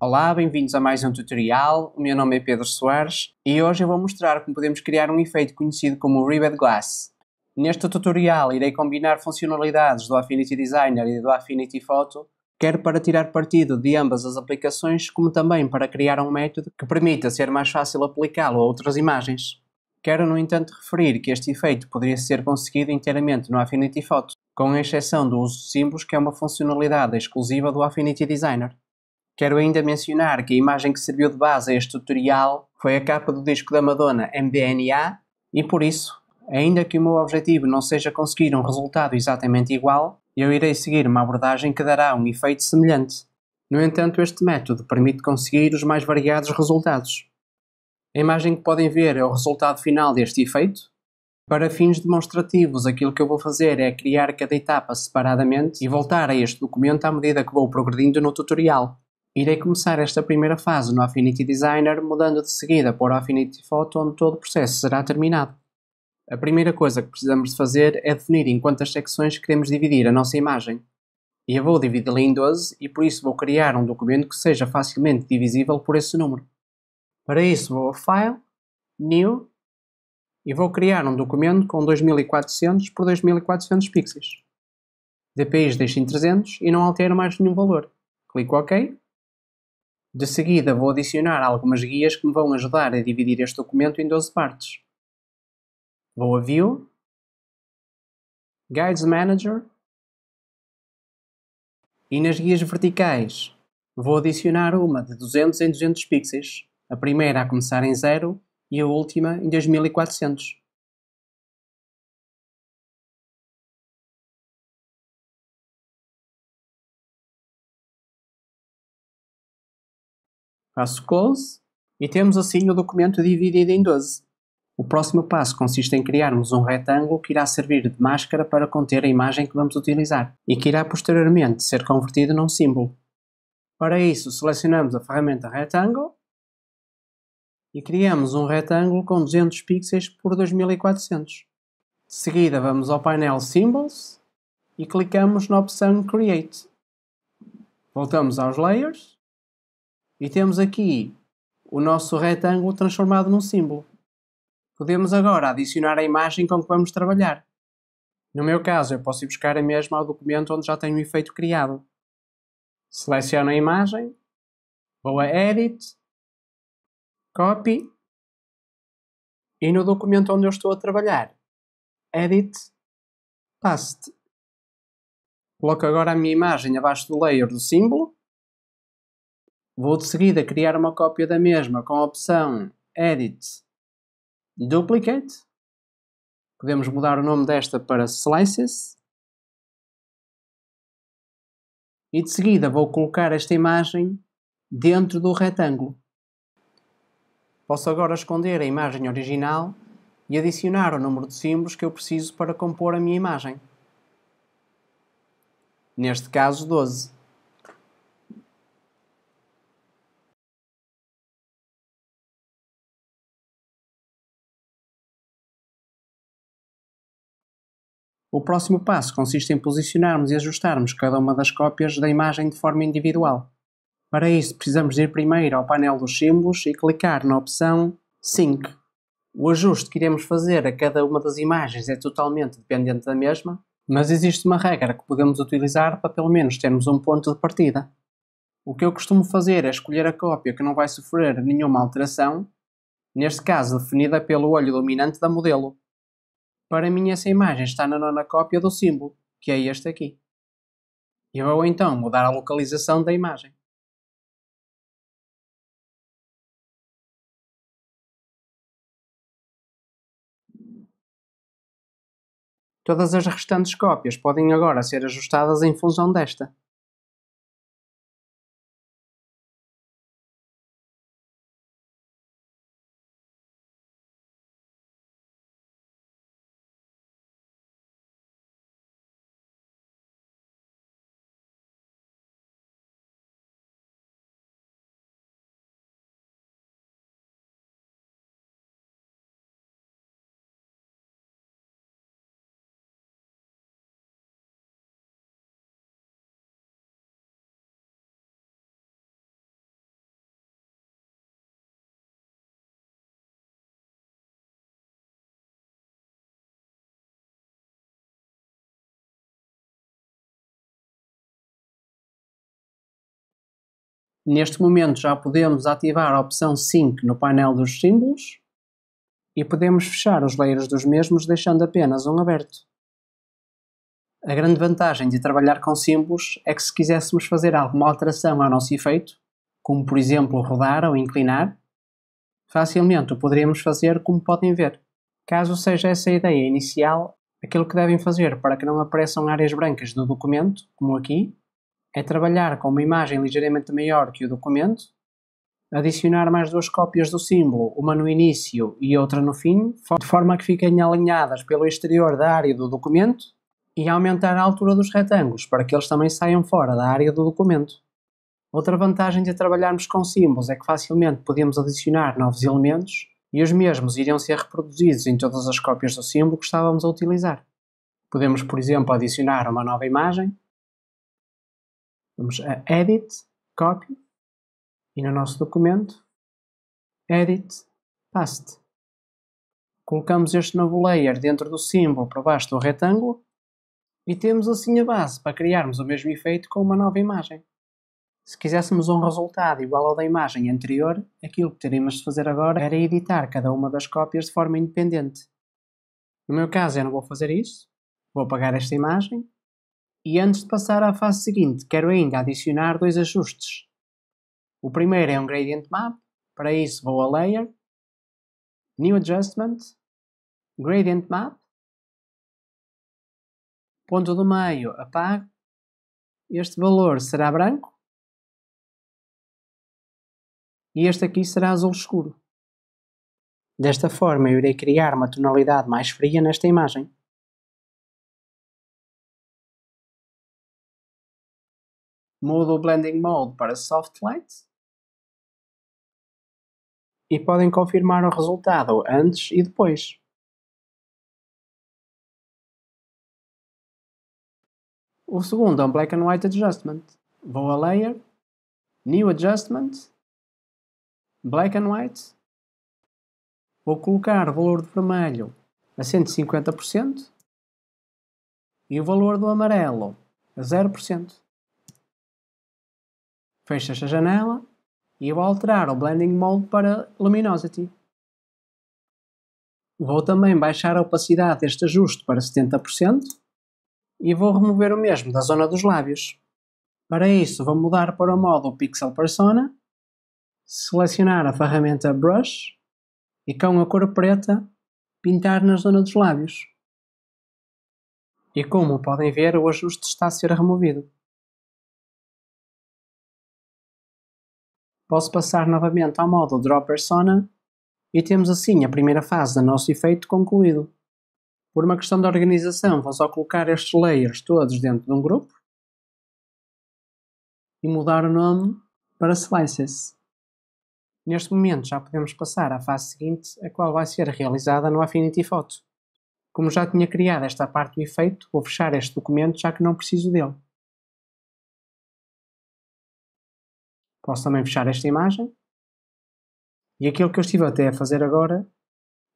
Olá, bem-vindos a mais um tutorial. O meu nome é Pedro Soares e hoje eu vou mostrar como podemos criar um efeito conhecido como Ribbed Glass. Neste tutorial irei combinar funcionalidades do Affinity Designer e do Affinity Photo, quer para tirar partido de ambas as aplicações, como também para criar um método que permita ser mais fácil aplicá-lo a outras imagens. Quero, no entanto, referir que este efeito poderia ser conseguido inteiramente no Affinity Photo, com exceção do uso de símbolos, que é uma funcionalidade exclusiva do Affinity Designer. Quero ainda mencionar que a imagem que serviu de base a este tutorial foi a capa do disco da Madonna MDNA e por isso, ainda que o meu objetivo não seja conseguir um resultado exatamente igual, eu irei seguir uma abordagem que dará um efeito semelhante. No entanto, este método permite conseguir os mais variados resultados. A imagem que podem ver é o resultado final deste efeito. Para fins demonstrativos, aquilo que eu vou fazer é criar cada etapa separadamente e voltar a este documento à medida que vou progredindo no tutorial. Irei começar esta primeira fase no Affinity Designer, mudando de seguida para o Affinity Photo, onde todo o processo será terminado. A primeira coisa que precisamos de fazer é definir em quantas secções queremos dividir a nossa imagem. E eu vou dividi-la em 12 e por isso vou criar um documento que seja facilmente divisível por esse número. Para isso vou a File, New e vou criar um documento com 2400 por 2400 pixels. DPIs deixo em 300 e não altero mais nenhum valor. Clico OK de seguida, vou adicionar algumas guias que me vão ajudar a dividir este documento em 12 partes. Boa View, Guides Manager e nas guias verticais vou adicionar uma de 200 em 200 pixels, a primeira a começar em 0 e a última em 2400. Passo close e temos assim o documento dividido em 12. O próximo passo consiste em criarmos um retângulo que irá servir de máscara para conter a imagem que vamos utilizar e que irá posteriormente ser convertido num símbolo. Para isso, selecionamos a ferramenta Retângulo e criamos um retângulo com 200 pixels por 2400. De seguida, vamos ao painel Symbols e clicamos na opção Create. Voltamos aos Layers e temos aqui o nosso retângulo transformado num símbolo. Podemos agora adicionar a imagem com que vamos trabalhar. No meu caso, eu posso ir buscar a mesma ao documento onde já tenho o efeito criado. Seleciono a imagem, vou a Edit, Copy, e no documento onde eu estou a trabalhar, Edit, Paste. Coloco agora a minha imagem abaixo do layer do símbolo, Vou de seguida criar uma cópia da mesma com a opção Edit Duplicate. Podemos mudar o nome desta para Slices. E de seguida vou colocar esta imagem dentro do retângulo. Posso agora esconder a imagem original e adicionar o número de símbolos que eu preciso para compor a minha imagem. Neste caso, 12. O próximo passo consiste em posicionarmos e ajustarmos cada uma das cópias da imagem de forma individual. Para isso, precisamos ir primeiro ao painel dos símbolos e clicar na opção Sync. O ajuste que iremos fazer a cada uma das imagens é totalmente dependente da mesma, mas existe uma regra que podemos utilizar para pelo menos termos um ponto de partida. O que eu costumo fazer é escolher a cópia que não vai sofrer nenhuma alteração, neste caso definida pelo olho dominante da modelo. Para mim, essa imagem está na nona cópia do símbolo, que é este aqui. E vou então mudar a localização da imagem. Todas as restantes cópias podem agora ser ajustadas em função desta. Neste momento já podemos ativar a opção Sync no painel dos símbolos e podemos fechar os layers dos mesmos deixando apenas um aberto. A grande vantagem de trabalhar com símbolos é que se quiséssemos fazer alguma alteração ao nosso efeito, como por exemplo rodar ou inclinar, facilmente o poderíamos fazer como podem ver. Caso seja essa a ideia inicial, aquilo que devem fazer para que não apareçam áreas brancas do documento, como aqui, é trabalhar com uma imagem ligeiramente maior que o documento, adicionar mais duas cópias do símbolo, uma no início e outra no fim, de forma que fiquem alinhadas pelo exterior da área do documento e aumentar a altura dos retângulos para que eles também saiam fora da área do documento. Outra vantagem de trabalharmos com símbolos é que facilmente podemos adicionar novos elementos e os mesmos iriam ser reproduzidos em todas as cópias do símbolo que estávamos a utilizar. Podemos, por exemplo, adicionar uma nova imagem Vamos a Edit, Copy e no nosso documento Edit, Paste. Colocamos este novo layer dentro do símbolo para baixo do retângulo e temos assim a base para criarmos o mesmo efeito com uma nova imagem. Se quiséssemos um resultado igual ao da imagem anterior, aquilo que teríamos de fazer agora era editar cada uma das cópias de forma independente. No meu caso, eu não vou fazer isso. Vou apagar esta imagem e antes de passar à fase seguinte, quero ainda adicionar dois ajustes. O primeiro é um Gradient Map, para isso vou a Layer, New Adjustment, Gradient Map, ponto do meio apago, este valor será branco e este aqui será azul escuro. Desta forma eu irei criar uma tonalidade mais fria nesta imagem. mudo o Blending Mode para Soft Light e podem confirmar o resultado antes e depois. O segundo é um Black and White Adjustment. Vou a Layer, New Adjustment, Black and White. Vou colocar o valor de vermelho a 150% e o valor do amarelo a 0%. Fecha a janela e vou alterar o Blending Mode para Luminosity. Vou também baixar a opacidade deste ajuste para 70% e vou remover o mesmo da zona dos lábios. Para isso, vou mudar para o modo Pixel Persona, selecionar a ferramenta Brush e com a cor preta pintar na zona dos lábios. E como podem ver, o ajuste está a ser removido. posso passar novamente ao modo Draw Persona e temos assim a primeira fase do nosso efeito concluído. Por uma questão de organização, vou só colocar estes layers todos dentro de um grupo e mudar o nome para Slices. Neste momento já podemos passar à fase seguinte, a qual vai ser realizada no Affinity Photo. Como já tinha criado esta parte do efeito, vou fechar este documento já que não preciso dele. Posso também fechar esta imagem. E aquilo que eu estive até a fazer agora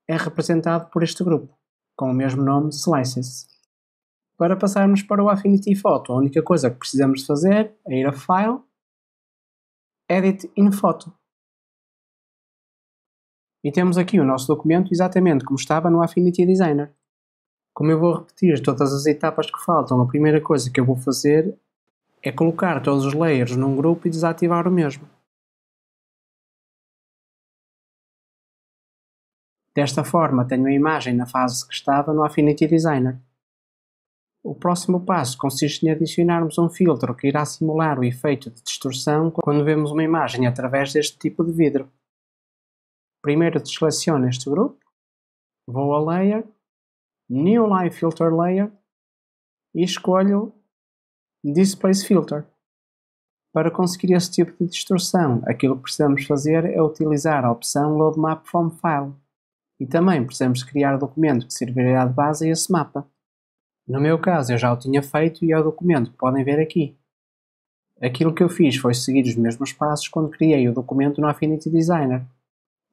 é representado por este grupo, com o mesmo nome, Slices. Para passarmos para o Affinity Photo, a única coisa que precisamos fazer é ir a File, Edit in Photo. E temos aqui o nosso documento exatamente como estava no Affinity Designer. Como eu vou repetir todas as etapas que faltam, a primeira coisa que eu vou fazer é colocar todos os layers num grupo e desativar o mesmo. Desta forma, tenho a imagem na fase que estava no Affinity Designer. O próximo passo consiste em adicionarmos um filtro que irá simular o efeito de distorção quando vemos uma imagem através deste tipo de vidro. Primeiro deseleciono este grupo, vou a Layer, New Live Filter Layer e escolho Displace Filter. Para conseguir esse tipo de distorção, aquilo que precisamos fazer é utilizar a opção Load Map from File. E também precisamos criar documento que servirá de base a esse mapa. No meu caso, eu já o tinha feito e é o documento que podem ver aqui. Aquilo que eu fiz foi seguir os mesmos passos quando criei o documento no Affinity Designer.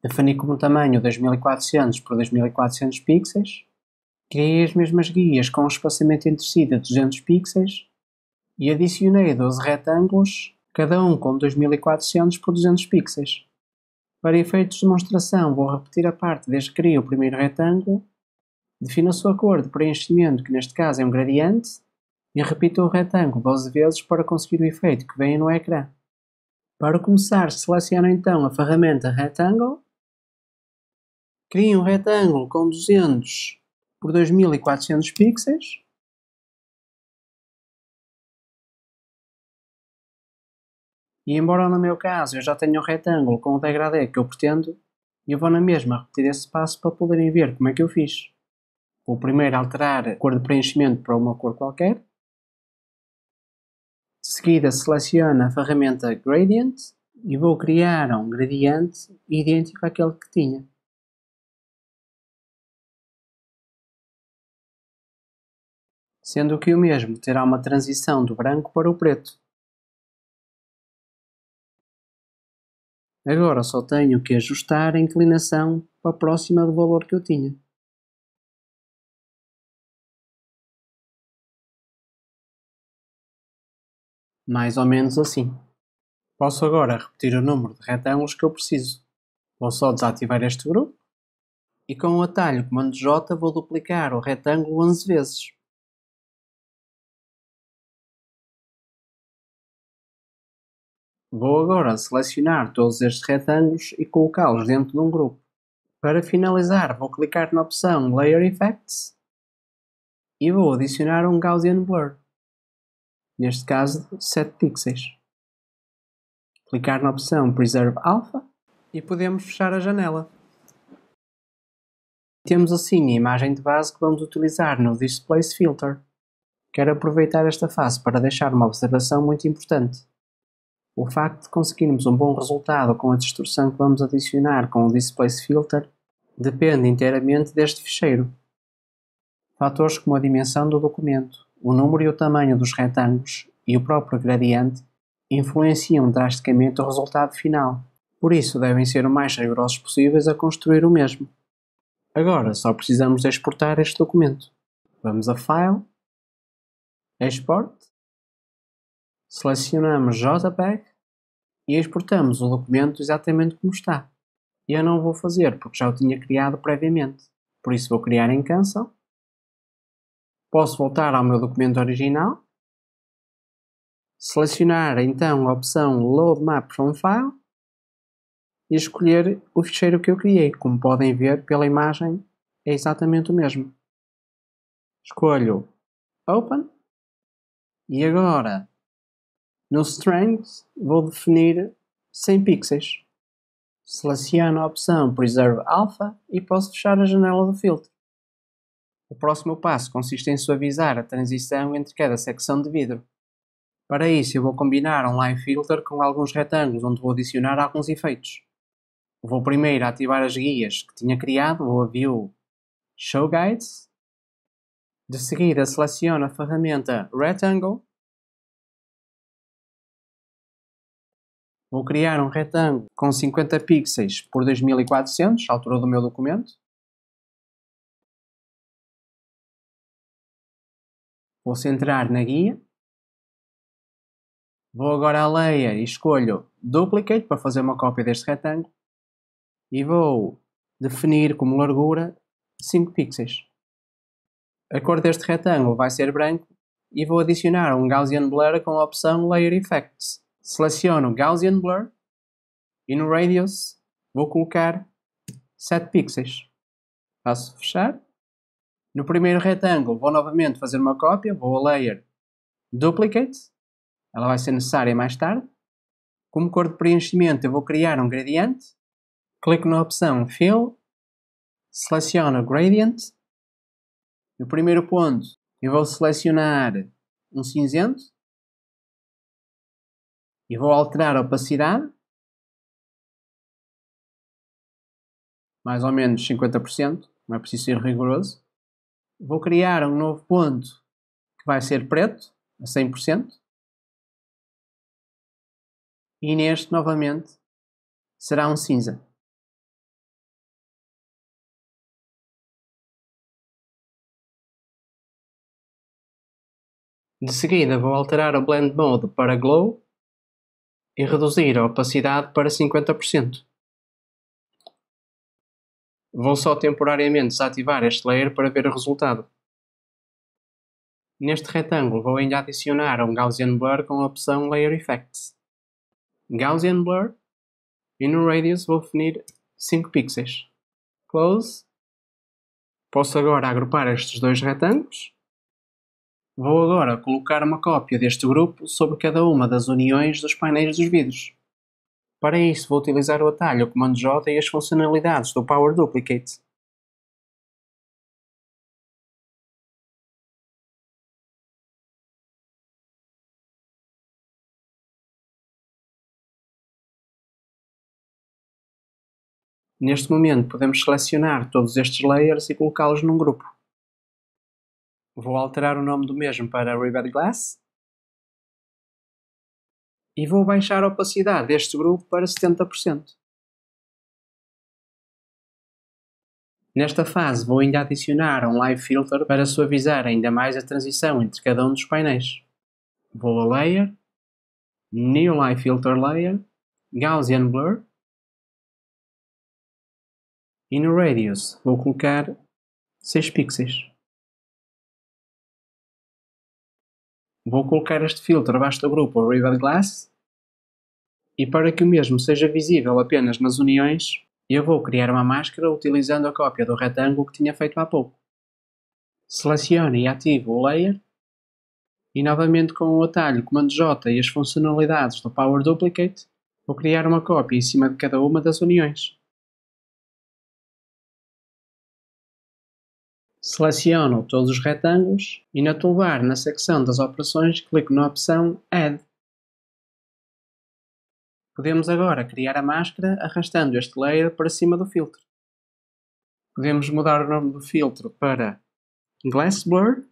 Defini como tamanho 2400 por 2400 pixels, criei as mesmas guias com um espaçamento entre si de 200 pixels e adicionei 12 retângulos, cada um com 2400 por 200 pixels. Para efeitos de demonstração, vou repetir a parte desde que criei o primeiro retângulo, defino a sua cor de preenchimento, que neste caso é um gradiente, e repito o retângulo 12 vezes para conseguir o efeito que vem no ecrã. Para começar, seleciono então a ferramenta Retângulo, crio um retângulo com 200 por 2400 pixels, E embora no meu caso eu já tenha um retângulo com o degradê que eu pretendo, eu vou na mesma repetir esse passo para poderem ver como é que eu fiz. Vou primeiro alterar a cor de preenchimento para uma cor qualquer. De seguida seleciono a ferramenta Gradient e vou criar um gradiente idêntico àquele que tinha. Sendo que o mesmo terá uma transição do branco para o preto. Agora só tenho que ajustar a inclinação para próxima do valor que eu tinha. Mais ou menos assim. Posso agora repetir o número de retângulos que eu preciso. Vou só desativar este grupo e com o atalho comando J vou duplicar o retângulo 11 vezes. Vou agora selecionar todos estes retângulos e colocá-los dentro de um grupo. Para finalizar, vou clicar na opção Layer Effects e vou adicionar um Gaussian Blur, neste caso 7 pixels. Clicar na opção Preserve Alpha e podemos fechar a janela. Temos assim a imagem de base que vamos utilizar no Displace Filter. Quero aproveitar esta fase para deixar uma observação muito importante. O facto de conseguirmos um bom resultado com a distorção que vamos adicionar com o Displace Filter depende inteiramente deste ficheiro. Fatores como a dimensão do documento, o número e o tamanho dos retângulos e o próprio gradiente influenciam drasticamente o resultado final, por isso devem ser o mais rigorosos possíveis a construir o mesmo. Agora só precisamos exportar este documento. Vamos a File, Export, selecionamos JPEG e exportamos o documento exatamente como está. Eu não vou fazer porque já o tinha criado previamente, por isso vou criar em Cancel. Posso voltar ao meu documento original, selecionar então a opção Load Map from File e escolher o ficheiro que eu criei. Como podem ver pela imagem, é exatamente o mesmo. Escolho Open e agora no Strength, vou definir 100 pixels. Seleciono a opção Preserve Alpha e posso fechar a janela do filtro. O próximo passo consiste em suavizar a transição entre cada secção de vidro. Para isso, eu vou combinar um Line Filter com alguns retângulos, onde vou adicionar alguns efeitos. Vou primeiro ativar as guias que tinha criado, vou a View Show Guides. De seguida, seleciono a ferramenta Rectangle Vou criar um retângulo com 50 pixels por 2400, a altura do meu documento. Vou centrar na guia. Vou agora à layer e escolho Duplicate para fazer uma cópia deste retângulo. E vou definir como largura 5 pixels. A cor deste retângulo vai ser branco e vou adicionar um Gaussian Blur com a opção Layer Effects seleciono Gaussian Blur e no Radius vou colocar 7 pixels. Passo fechar. No primeiro retângulo vou novamente fazer uma cópia, vou a Layer Duplicate, ela vai ser necessária mais tarde. Como cor de preenchimento eu vou criar um gradiente, clico na opção Fill, seleciono Gradient, no primeiro ponto eu vou selecionar um cinzento, e vou alterar a opacidade, mais ou menos 50%, não é preciso ser rigoroso. Vou criar um novo ponto que vai ser preto, a 100%. E neste, novamente, será um cinza. De seguida vou alterar o Blend Mode para Glow e reduzir a opacidade para 50%. Vou só temporariamente desativar este layer para ver o resultado. Neste retângulo vou ainda adicionar um Gaussian Blur com a opção Layer Effects. Gaussian Blur e no Radius vou definir 5 pixels. Close. Posso agora agrupar estes dois retângulos Vou agora colocar uma cópia deste grupo sobre cada uma das uniões dos painéis dos vidros. Para isso, vou utilizar o atalho comando J e as funcionalidades do Power Duplicate. Neste momento, podemos selecionar todos estes layers e colocá-los num grupo. Vou alterar o nome do mesmo para Rivet Glass. E vou baixar a opacidade deste grupo para 70%. Nesta fase vou ainda adicionar um Live Filter para suavizar ainda mais a transição entre cada um dos painéis. Vou a Layer, New Live Filter Layer, Gaussian Blur e no Radius vou colocar 6 pixels. Vou colocar este filtro abaixo do grupo River Glass e para que o mesmo seja visível apenas nas uniões, eu vou criar uma máscara utilizando a cópia do retângulo que tinha feito há pouco. Seleciono e ativo o Layer e novamente com o atalho comando J e as funcionalidades do Power Duplicate, vou criar uma cópia em cima de cada uma das uniões. Seleciono todos os retângulos e na toolbar, na secção das operações, clico na opção Add. Podemos agora criar a máscara arrastando este layer para cima do filtro. Podemos mudar o nome do filtro para Glass Blur.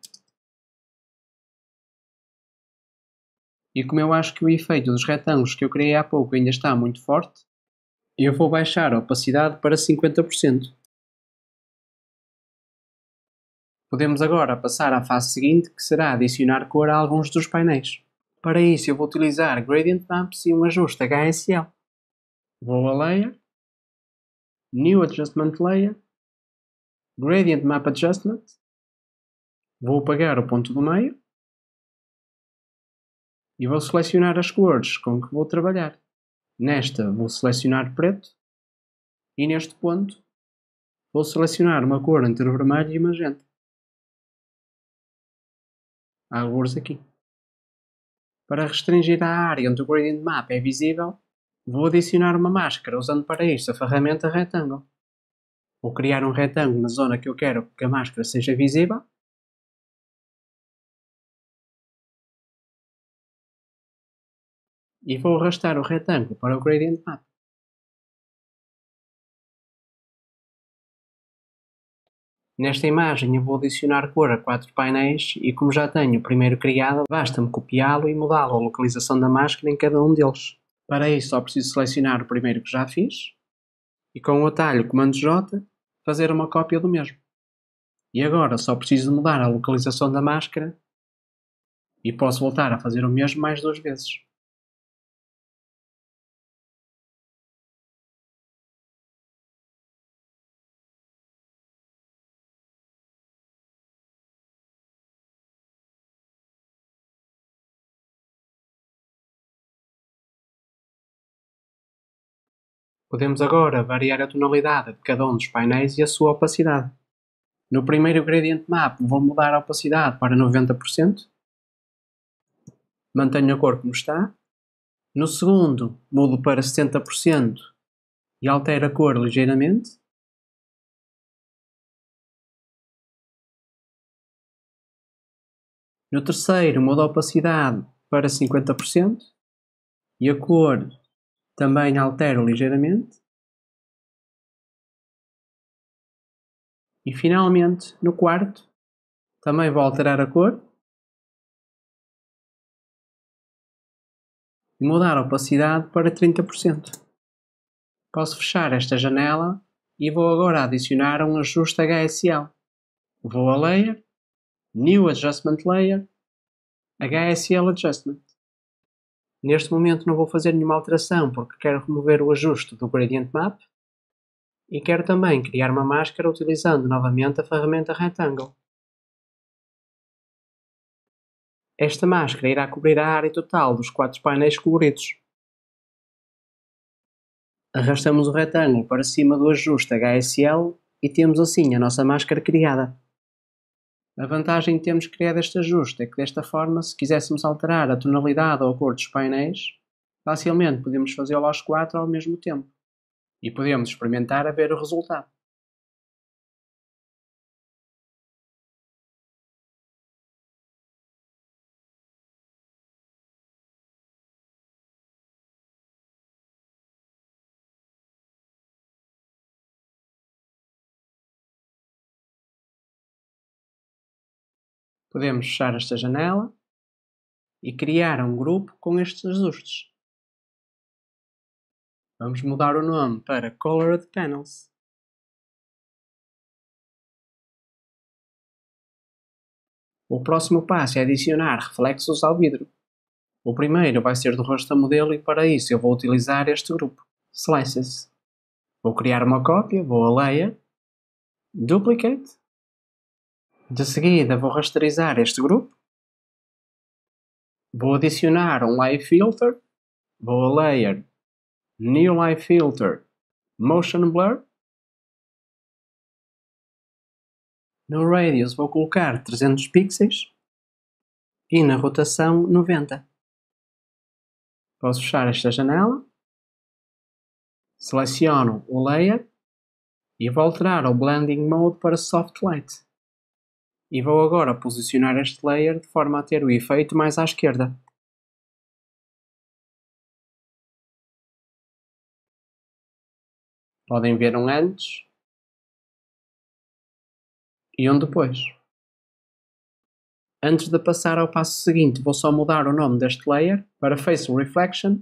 E como eu acho que o efeito dos retângulos que eu criei há pouco ainda está muito forte, eu vou baixar a opacidade para 50%. Podemos agora passar à fase seguinte, que será adicionar cor a alguns dos painéis. Para isso, eu vou utilizar Gradient Maps e um ajuste HSL. Vou a Layer, New Adjustment Layer, Gradient Map Adjustment, vou apagar o ponto do meio e vou selecionar as cores com que vou trabalhar. Nesta, vou selecionar preto e neste ponto vou selecionar uma cor entre vermelho e magenta alguns aqui. Para restringir a área onde o gradient map é visível, vou adicionar uma máscara usando para isto a ferramenta retângulo. Vou criar um retângulo na zona que eu quero que a máscara seja visível. E vou arrastar o retângulo para o gradient map. Nesta imagem eu vou adicionar cor a quatro painéis e como já tenho o primeiro criado, basta-me copiá-lo e mudá-lo a localização da máscara em cada um deles. Para isso só preciso selecionar o primeiro que já fiz e com o atalho comando j fazer uma cópia do mesmo. E agora só preciso mudar a localização da máscara e posso voltar a fazer o mesmo mais duas vezes. Podemos agora variar a tonalidade de cada um dos painéis e a sua opacidade. No primeiro Gradient Map vou mudar a opacidade para 90%. Mantenho a cor como está. No segundo mudo para 70% e altero a cor ligeiramente. No terceiro mudo a opacidade para 50% e a cor também altero ligeiramente. E finalmente, no quarto, também vou alterar a cor. E mudar a opacidade para 30%. Posso fechar esta janela e vou agora adicionar um ajuste HSL. Vou a Layer, New Adjustment Layer, HSL Adjustment. Neste momento não vou fazer nenhuma alteração porque quero remover o ajuste do Gradient Map e quero também criar uma máscara utilizando novamente a ferramenta Rectangle. Esta máscara irá cobrir a área total dos quatro painéis coloridos. Arrastamos o retângulo para cima do ajuste HSL e temos assim a nossa máscara criada. A vantagem de termos criado este ajuste é que desta forma, se quiséssemos alterar a tonalidade ou a cor dos painéis, facilmente podemos fazê-lo aos quatro ao mesmo tempo e podemos experimentar a ver o resultado. Podemos fechar esta janela e criar um grupo com estes ajustes. Vamos mudar o nome para Colored Panels. O próximo passo é adicionar reflexos ao vidro. O primeiro vai ser do rosto da modelo e para isso eu vou utilizar este grupo, Slices. Vou criar uma cópia, vou a Layer, Duplicate de seguida vou rasterizar este grupo, vou adicionar um Live Filter, vou a Layer, New Live Filter, Motion Blur. No Radius vou colocar 300 pixels e na rotação 90. Posso fechar esta janela, seleciono o Layer e vou alterar o Blending Mode para Soft Light e vou agora posicionar este layer de forma a ter o efeito mais à esquerda. Podem ver um antes e um depois. Antes de passar ao passo seguinte, vou só mudar o nome deste layer para Face Reflection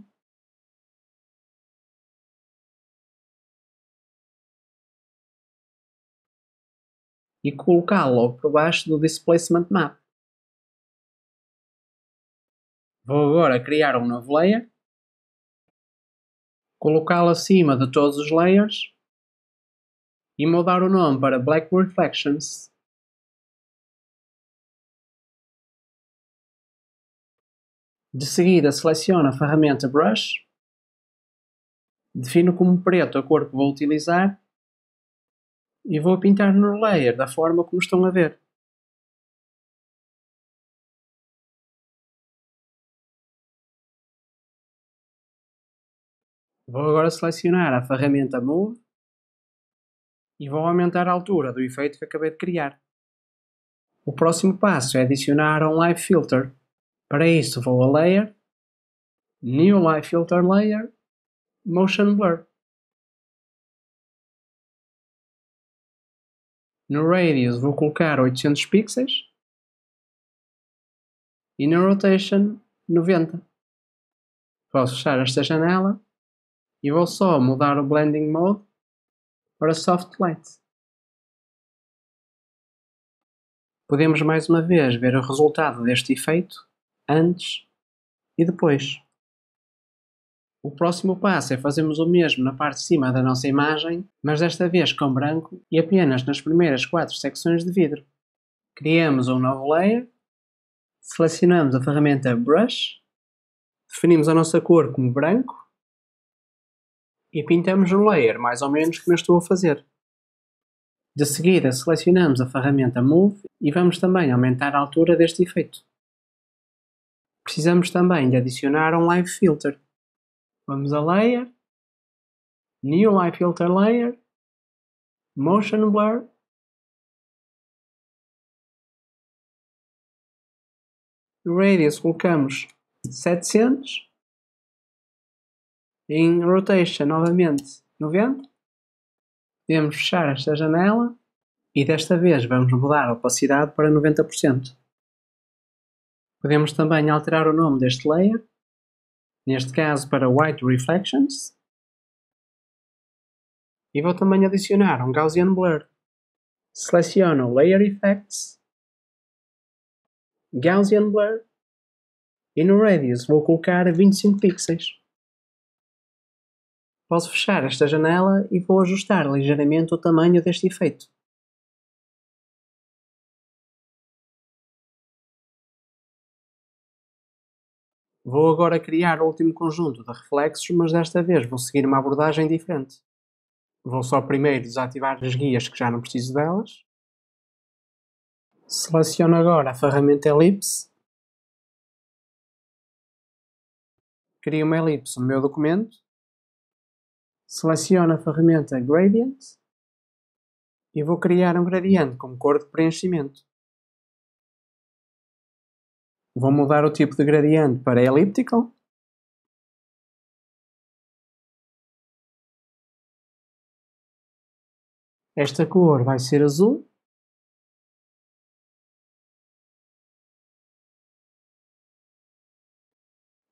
e colocá-lo por baixo do Displacement Map. Vou agora criar um novo layer, colocá-lo acima de todos os layers e mudar o nome para Black Reflections. De seguida seleciono a ferramenta Brush, defino como preto a cor que vou utilizar e vou pintar no layer da forma como estão a ver. Vou agora selecionar a ferramenta Move e vou aumentar a altura do efeito que acabei de criar. O próximo passo é adicionar um Live Filter. Para isso vou a Layer, New Live Filter Layer, Motion Blur. No radius vou colocar 800 pixels e na rotation 90. Posso fechar esta janela e vou só mudar o blending mode para soft light. Podemos mais uma vez ver o resultado deste efeito antes e depois. O próximo passo é fazermos o mesmo na parte de cima da nossa imagem, mas desta vez com branco e apenas nas primeiras quatro secções de vidro. Criamos um novo layer, selecionamos a ferramenta Brush, definimos a nossa cor como branco e pintamos o layer mais ou menos como eu estou a fazer. De seguida selecionamos a ferramenta Move e vamos também aumentar a altura deste efeito. Precisamos também de adicionar um Live Filter. Vamos a Layer, New Light Filter Layer, Motion Blur, Radius colocamos 700, em Rotation novamente 90, podemos fechar esta janela e desta vez vamos mudar a opacidade para 90%. Podemos também alterar o nome deste layer neste caso para White Reflections, e vou também adicionar um Gaussian Blur. Seleciono Layer Effects, Gaussian Blur, e no Radius vou colocar 25 pixels. Posso fechar esta janela e vou ajustar ligeiramente o tamanho deste efeito. Vou agora criar o último conjunto de reflexos, mas desta vez vou seguir uma abordagem diferente. Vou só primeiro desativar as guias que já não preciso delas. Seleciono agora a ferramenta Elipse. Crio uma elipse no meu documento. Seleciono a ferramenta Gradient. E vou criar um gradiente como cor de preenchimento. Vou mudar o tipo de gradiente para elliptical. Esta cor vai ser azul.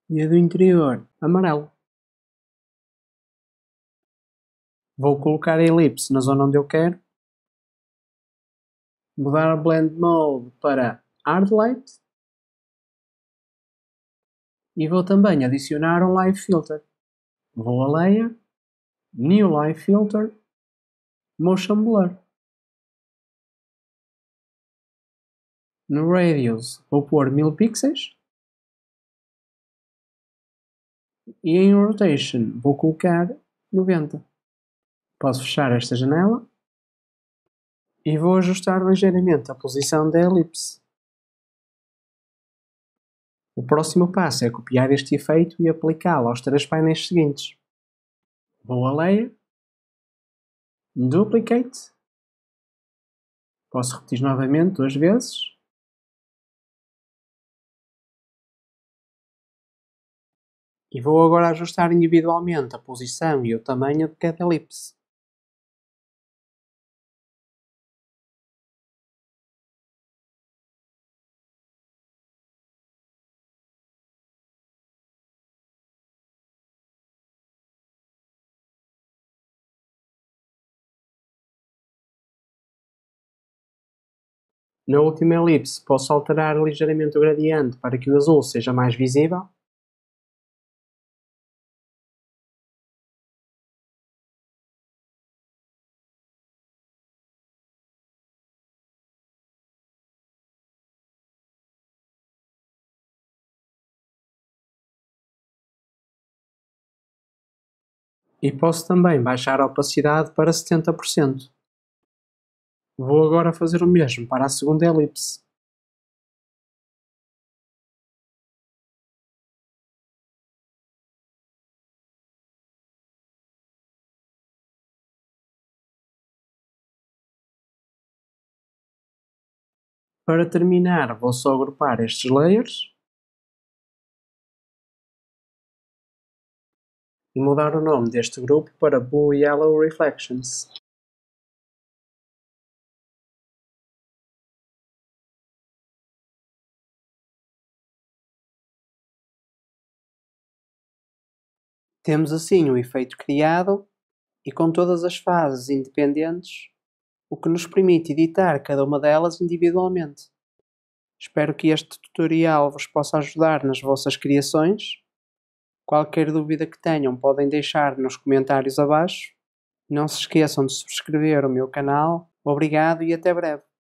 E a do interior, amarelo. Vou colocar a elipse na zona onde eu quero. Mudar a Blend Mode para Hard Light e vou também adicionar um Live Filter. Vou a Layer, New Live Filter, Motion Blur. No Radius vou pôr 1000 pixels e em Rotation vou colocar 90. Posso fechar esta janela e vou ajustar ligeiramente a posição da elipse. O próximo passo é copiar este efeito e aplicá-lo aos três painéis seguintes. Vou a Layer, Duplicate, posso repetir novamente duas vezes, e vou agora ajustar individualmente a posição e o tamanho de cada elipse. Na última elipse, posso alterar ligeiramente o gradiente para que o azul seja mais visível? E posso também baixar a opacidade para 70%. Vou agora fazer o mesmo para a segunda elipse. Para terminar, vou só agrupar estes layers e mudar o nome deste grupo para Blue Yellow Reflections. Temos assim o efeito criado e com todas as fases independentes, o que nos permite editar cada uma delas individualmente. Espero que este tutorial vos possa ajudar nas vossas criações. Qualquer dúvida que tenham podem deixar nos comentários abaixo. Não se esqueçam de subscrever o meu canal. Obrigado e até breve.